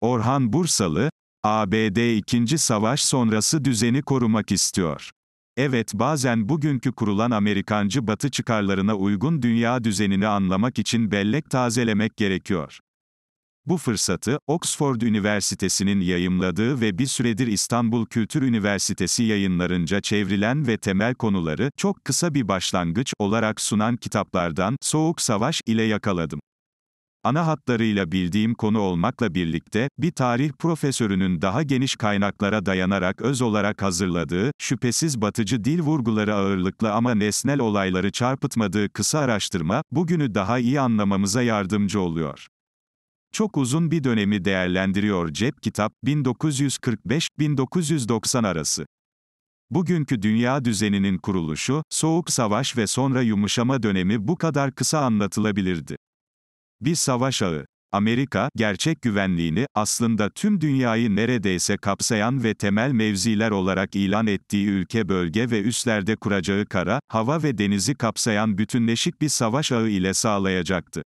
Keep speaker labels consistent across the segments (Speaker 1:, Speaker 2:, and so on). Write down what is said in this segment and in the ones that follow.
Speaker 1: Orhan Bursalı, ABD 2. Savaş sonrası düzeni korumak istiyor. Evet bazen bugünkü kurulan Amerikancı batı çıkarlarına uygun dünya düzenini anlamak için bellek tazelemek gerekiyor. Bu fırsatı, Oxford Üniversitesi'nin yayımladığı ve bir süredir İstanbul Kültür Üniversitesi yayınlarınca çevrilen ve temel konuları, çok kısa bir başlangıç olarak sunan kitaplardan, Soğuk Savaş ile yakaladım ana hatlarıyla bildiğim konu olmakla birlikte, bir tarih profesörünün daha geniş kaynaklara dayanarak öz olarak hazırladığı, şüphesiz batıcı dil vurguları ağırlıklı ama nesnel olayları çarpıtmadığı kısa araştırma, bugünü daha iyi anlamamıza yardımcı oluyor. Çok uzun bir dönemi değerlendiriyor cep kitap, 1945-1990 arası. Bugünkü dünya düzeninin kuruluşu, soğuk savaş ve sonra yumuşama dönemi bu kadar kısa anlatılabilirdi. Bir savaş ağı. Amerika, gerçek güvenliğini, aslında tüm dünyayı neredeyse kapsayan ve temel mevziler olarak ilan ettiği ülke bölge ve üslerde kuracağı kara, hava ve denizi kapsayan bütünleşik bir savaş ağı ile sağlayacaktı.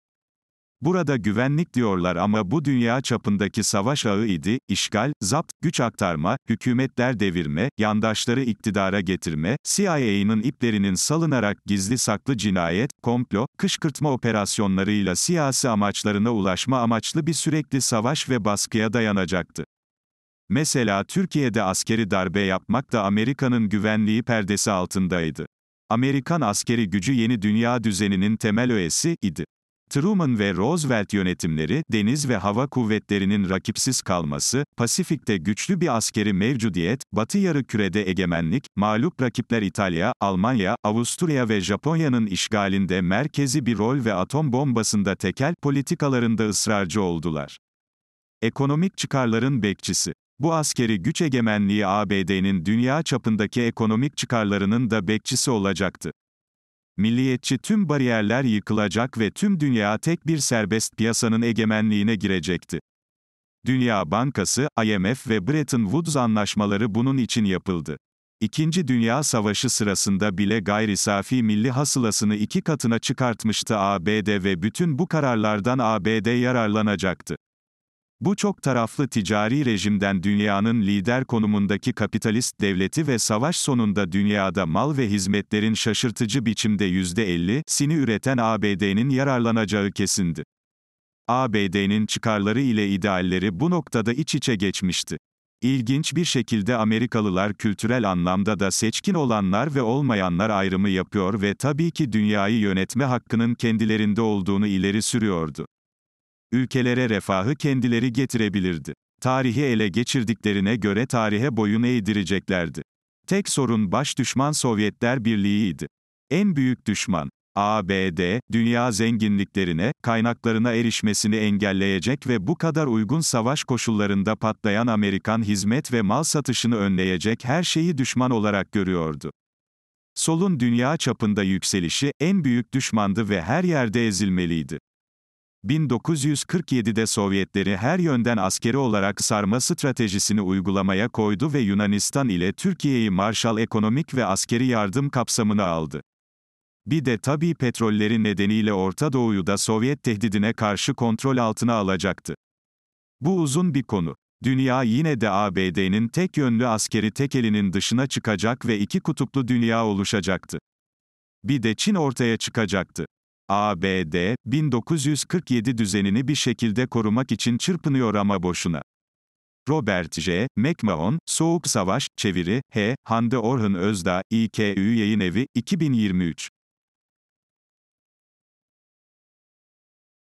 Speaker 1: Burada güvenlik diyorlar ama bu dünya çapındaki savaş ağı idi, işgal, zapt, güç aktarma, hükümetler devirme, yandaşları iktidara getirme, CIA'nın iplerinin salınarak gizli saklı cinayet, komplo, kışkırtma operasyonlarıyla siyasi amaçlarına ulaşma amaçlı bir sürekli savaş ve baskıya dayanacaktı. Mesela Türkiye'de askeri darbe yapmak da Amerika'nın güvenliği perdesi altındaydı. Amerikan askeri gücü yeni dünya düzeninin temel öğesi idi. Truman ve Roosevelt yönetimleri, deniz ve hava kuvvetlerinin rakipsiz kalması, Pasifik'te güçlü bir askeri mevcudiyet, Batı yarı kürede egemenlik, mağlup rakipler İtalya, Almanya, Avusturya ve Japonya'nın işgalinde merkezi bir rol ve atom bombasında tekel politikalarında ısrarcı oldular. Ekonomik çıkarların bekçisi bu askeri güç egemenliği ABD'nin dünya çapındaki ekonomik çıkarlarının da bekçisi olacaktı. Milliyetçi tüm bariyerler yıkılacak ve tüm dünya tek bir serbest piyasanın egemenliğine girecekti. Dünya Bankası, IMF ve Bretton Woods anlaşmaları bunun için yapıldı. İkinci Dünya Savaşı sırasında bile gayri safi milli hasılasını iki katına çıkartmıştı ABD ve bütün bu kararlardan ABD yararlanacaktı. Bu çok taraflı ticari rejimden dünyanın lider konumundaki kapitalist devleti ve savaş sonunda dünyada mal ve hizmetlerin şaşırtıcı biçimde %50'sini üreten ABD'nin yararlanacağı kesindi. ABD'nin çıkarları ile idealleri bu noktada iç içe geçmişti. İlginç bir şekilde Amerikalılar kültürel anlamda da seçkin olanlar ve olmayanlar ayrımı yapıyor ve tabii ki dünyayı yönetme hakkının kendilerinde olduğunu ileri sürüyordu ülkelere refahı kendileri getirebilirdi. Tarihi ele geçirdiklerine göre tarihe boyun eğdireceklerdi. Tek sorun baş düşman Sovyetler Birliği'ydi. En büyük düşman, ABD, dünya zenginliklerine, kaynaklarına erişmesini engelleyecek ve bu kadar uygun savaş koşullarında patlayan Amerikan hizmet ve mal satışını önleyecek her şeyi düşman olarak görüyordu. Solun dünya çapında yükselişi en büyük düşmandı ve her yerde ezilmeliydi. 1947'de Sovyetleri her yönden askeri olarak sarma stratejisini uygulamaya koydu ve Yunanistan ile Türkiye'yi Marshall Ekonomik ve Askeri Yardım kapsamına aldı. Bir de tabi petrolleri nedeniyle Orta Doğu'yu da Sovyet tehdidine karşı kontrol altına alacaktı. Bu uzun bir konu. Dünya yine de ABD'nin tek yönlü askeri tekelinin dışına çıkacak ve iki kutuplu dünya oluşacaktı. Bir de Çin ortaya çıkacaktı. ABD, 1947 düzenini bir şekilde korumak için çırpınıyor ama boşuna. Robert J. McMahon, Soğuk Savaş, Çeviri, H. Hande Orhan Özda, İKÜ Yayın Evi, 2023.